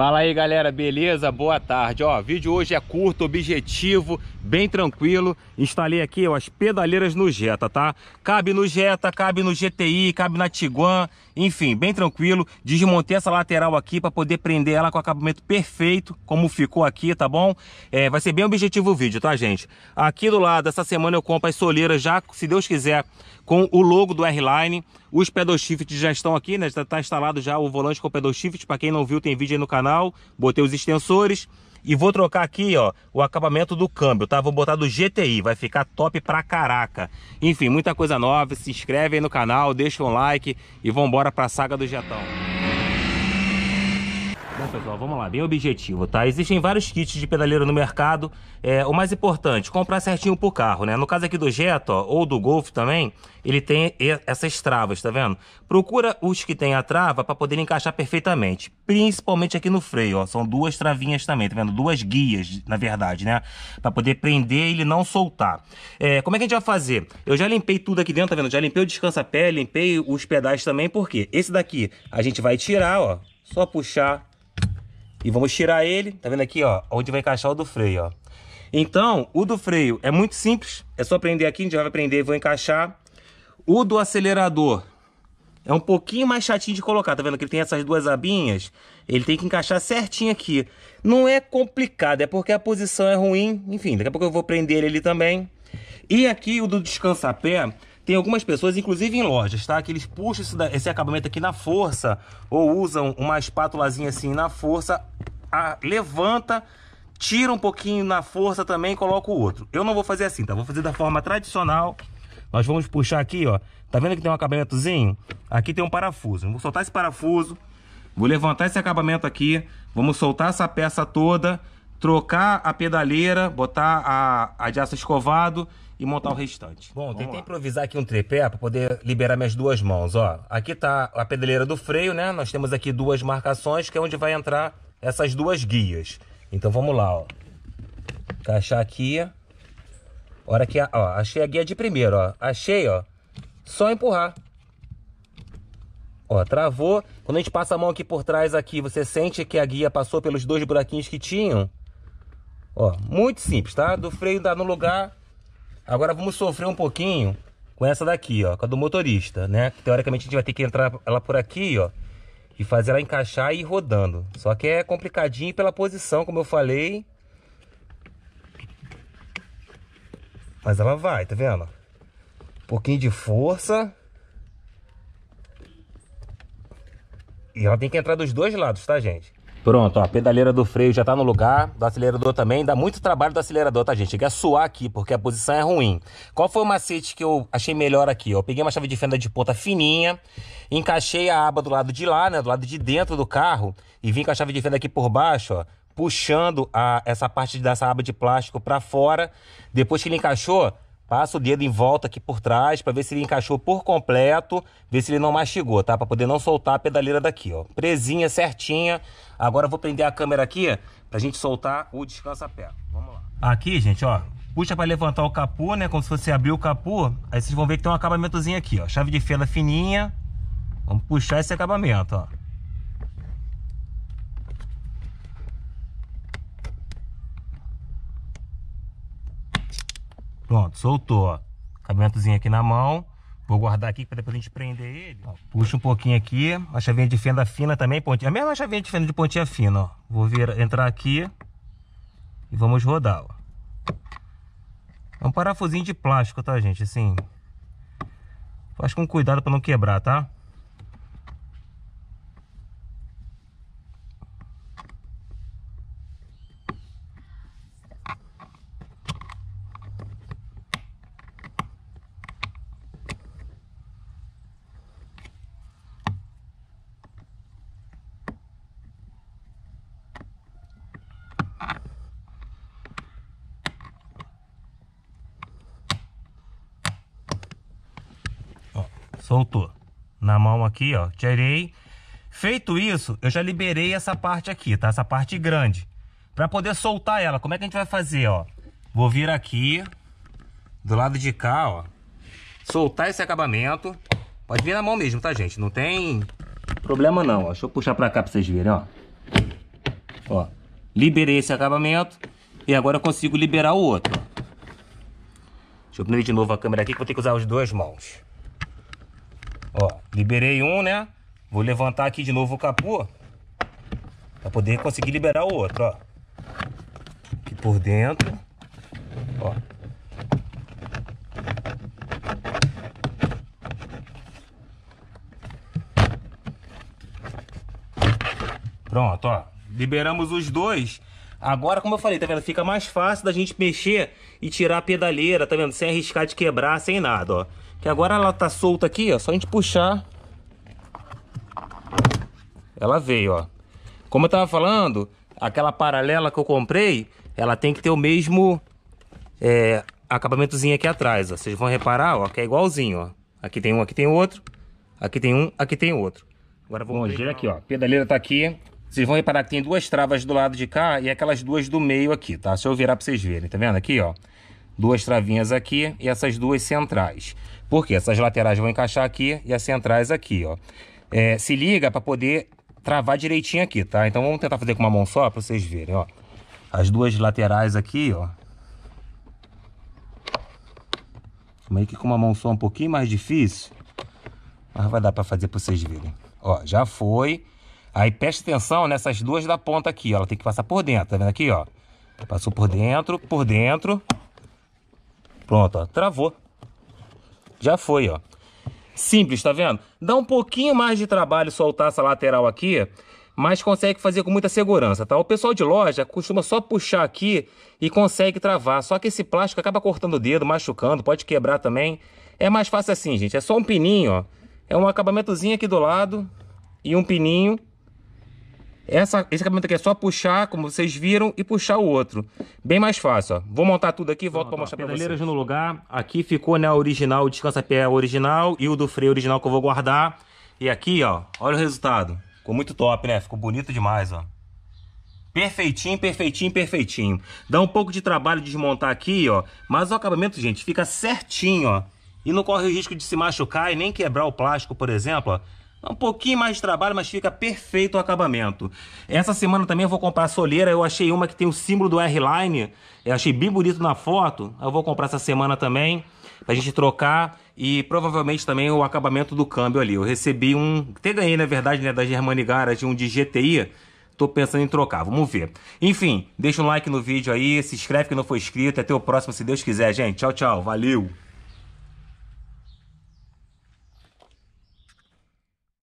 Fala aí galera, beleza? Boa tarde. Ó, vídeo hoje é curto, objetivo, bem tranquilo. Instalei aqui ó, as pedaleiras no Jetta, tá? Cabe no Jetta, cabe no GTI, cabe na Tiguan, enfim, bem tranquilo. Desmontei essa lateral aqui para poder prender ela com acabamento perfeito, como ficou aqui, tá bom? É, vai ser bem objetivo o vídeo, tá gente? Aqui do lado, essa semana eu compro as soleiras já, se Deus quiser, com o logo do R-Line. Os pedal shift já estão aqui, né? Já está instalado já o volante com pedal shift. Para quem não viu, tem vídeo aí no canal. Botei os extensores. E vou trocar aqui, ó, o acabamento do câmbio, tá? Vou botar do GTI, vai ficar top pra caraca. Enfim, muita coisa nova. Se inscreve aí no canal, deixa um like e vambora pra saga do Jetão pessoal, vamos lá, bem objetivo, tá? Existem vários kits de pedaleiro no mercado. É, o mais importante, comprar certinho pro carro, né? No caso aqui do Jetta, ó, ou do Golf também, ele tem essas travas, tá vendo? Procura os que tem a trava para poder encaixar perfeitamente, principalmente aqui no freio, ó. São duas travinhas também, tá vendo? Duas guias, na verdade, né? Para poder prender e ele não soltar. É, como é que a gente vai fazer? Eu já limpei tudo aqui dentro, tá vendo? Já limpei o descansa-pé, limpei os pedais também, porque esse daqui a gente vai tirar, ó. Só puxar, e vamos tirar ele, tá vendo aqui, ó, onde vai encaixar o do freio, ó. Então, o do freio é muito simples, é só prender aqui, a gente já vai prender e vou encaixar. O do acelerador é um pouquinho mais chatinho de colocar, tá vendo que ele tem essas duas abinhas? Ele tem que encaixar certinho aqui. Não é complicado, é porque a posição é ruim, enfim, daqui a pouco eu vou prender ele ali também. E aqui o do descansa-pé, tem algumas pessoas, inclusive em lojas, tá? Que eles puxam esse, acabamento aqui na força ou usam uma espátulazinha assim na força, a, levanta, tira um pouquinho na força também e coloca o outro. Eu não vou fazer assim, tá? Vou fazer da forma tradicional. Nós vamos puxar aqui, ó. Tá vendo que tem um acabamentozinho? Aqui tem um parafuso. Eu vou soltar esse parafuso, vou levantar esse acabamento aqui, vamos soltar essa peça toda trocar a pedaleira, botar a, a de aço escovado e montar o restante. Bom, tentei improvisar aqui um tripé para poder liberar minhas duas mãos, ó. Aqui tá a pedaleira do freio, né? Nós temos aqui duas marcações, que é onde vai entrar essas duas guias. Então vamos lá, ó. Encaixar aqui. Hora que, ó, achei a guia de primeiro, ó. Achei, ó. Só empurrar. Ó, travou. Quando a gente passa a mão aqui por trás aqui, você sente que a guia passou pelos dois buraquinhos que tinham. Ó, muito simples, tá? Do freio dá no lugar. Agora vamos sofrer um pouquinho com essa daqui, ó, com a do motorista, né? Teoricamente a gente vai ter que entrar ela por aqui, ó, e fazer ela encaixar e ir rodando. Só que é complicadinho pela posição, como eu falei. Mas ela vai, tá vendo? Um pouquinho de força. E ela tem que entrar dos dois lados, tá, gente? Pronto, ó, a pedaleira do freio já tá no lugar, do acelerador também. Dá muito trabalho do acelerador, tá, gente? Cheguei a suar aqui, porque a posição é ruim. Qual foi o macete que eu achei melhor aqui? Ó? Eu peguei uma chave de fenda de ponta fininha, encaixei a aba do lado de lá, né? Do lado de dentro do carro, e vim com a chave de fenda aqui por baixo, ó. Puxando a, essa parte dessa aba de plástico para fora. Depois que ele encaixou, Passa o dedo em volta aqui por trás para ver se ele encaixou por completo, ver se ele não mastigou, tá? Para poder não soltar a pedaleira daqui, ó. Presinha certinha. Agora eu vou prender a câmera aqui pra gente soltar o descansa-pé. Vamos lá. Aqui, gente, ó. Puxa para levantar o capô, né? Como se você abrir o capô. Aí vocês vão ver que tem um acabamentozinho aqui, ó. Chave de fenda fininha. Vamos puxar esse acabamento, ó. Pronto, soltou, ó. aqui na mão. Vou guardar aqui para depois a gente prender ele. Ó, puxa um pouquinho aqui. A chavinha de fenda fina também, pontinha. É a mesma chavinha de fenda de pontinha fina, ó. Vou vir, entrar aqui. E vamos rodar, ó. É um parafusinho de plástico, tá, gente? Assim, faz com cuidado para não quebrar, tá? Soltou. Na mão aqui, ó. Tirei. Feito isso, eu já liberei essa parte aqui, tá? Essa parte grande. Pra poder soltar ela, como é que a gente vai fazer, ó? Vou vir aqui, do lado de cá, ó. Soltar esse acabamento. Pode vir na mão mesmo, tá, gente? Não tem problema não, ó. Deixa eu puxar pra cá pra vocês verem, ó. Ó. Liberei esse acabamento. E agora eu consigo liberar o outro, Deixa eu abrir de novo a câmera aqui que vou ter que usar as duas mãos. Liberei um, né? Vou levantar aqui de novo o capô. Pra poder conseguir liberar o outro, ó. Aqui por dentro. Ó. Pronto, ó. Liberamos os dois. Agora, como eu falei, tá vendo? Fica mais fácil da gente mexer e tirar a pedaleira, tá vendo? Sem arriscar de quebrar, sem nada, ó. Que agora ela tá solta aqui, ó. Só a gente puxar. Ela veio, ó. Como eu tava falando, aquela paralela que eu comprei, ela tem que ter o mesmo é, acabamentozinho aqui atrás, ó. Vocês vão reparar, ó, que é igualzinho, ó. Aqui tem um, aqui tem outro. Aqui tem um, aqui tem outro. Agora vamos ver aqui, ó. A pedaleira tá aqui. Vocês vão reparar que tem duas travas do lado de cá e aquelas duas do meio aqui, tá? Deixa eu virar para vocês verem, tá vendo? Aqui, ó. Duas travinhas aqui e essas duas centrais. Por quê? Essas laterais vão encaixar aqui e as centrais aqui, ó. É, se liga para poder travar direitinho aqui, tá? Então vamos tentar fazer com uma mão só para vocês verem, ó. As duas laterais aqui, ó. Meio que com uma mão só um pouquinho mais difícil. Mas vai dar para fazer para vocês verem. Ó, já foi. Aí preste atenção nessas duas da ponta aqui, ó. Ela tem que passar por dentro, tá vendo aqui, ó? Passou por dentro, por dentro. Pronto, ó. Travou. Já foi, ó. Simples, tá vendo? Dá um pouquinho mais de trabalho soltar essa lateral aqui, mas consegue fazer com muita segurança, tá? O pessoal de loja costuma só puxar aqui e consegue travar. Só que esse plástico acaba cortando o dedo, machucando, pode quebrar também. É mais fácil assim, gente. É só um pininho, ó. É um acabamentozinho aqui do lado e um pininho essa, esse acabamento aqui é só puxar, como vocês viram, e puxar o outro. Bem mais fácil, ó. Vou montar tudo aqui e volto para mostrar para vocês. Pedaleiras no lugar. Aqui ficou, né, original, o descansa-pé original e o do freio original que eu vou guardar. E aqui, ó, olha o resultado. Ficou muito top, né? Ficou bonito demais, ó. Perfeitinho, perfeitinho, perfeitinho. Dá um pouco de trabalho desmontar aqui, ó. Mas o acabamento, gente, fica certinho, ó. E não corre o risco de se machucar e nem quebrar o plástico, por exemplo, ó. É um pouquinho mais de trabalho, mas fica perfeito o acabamento. Essa semana também eu vou comprar soleira. Eu achei uma que tem o símbolo do R-Line. Eu achei bem bonito na foto. Eu vou comprar essa semana também, pra gente trocar. E provavelmente também o acabamento do câmbio ali. Eu recebi um... Até ganhei, na verdade, né, da Germani Garage, um de GTI. Tô pensando em trocar, vamos ver. Enfim, deixa um like no vídeo aí, se inscreve que não for inscrito. Até o próximo, se Deus quiser, gente. Tchau, tchau. Valeu!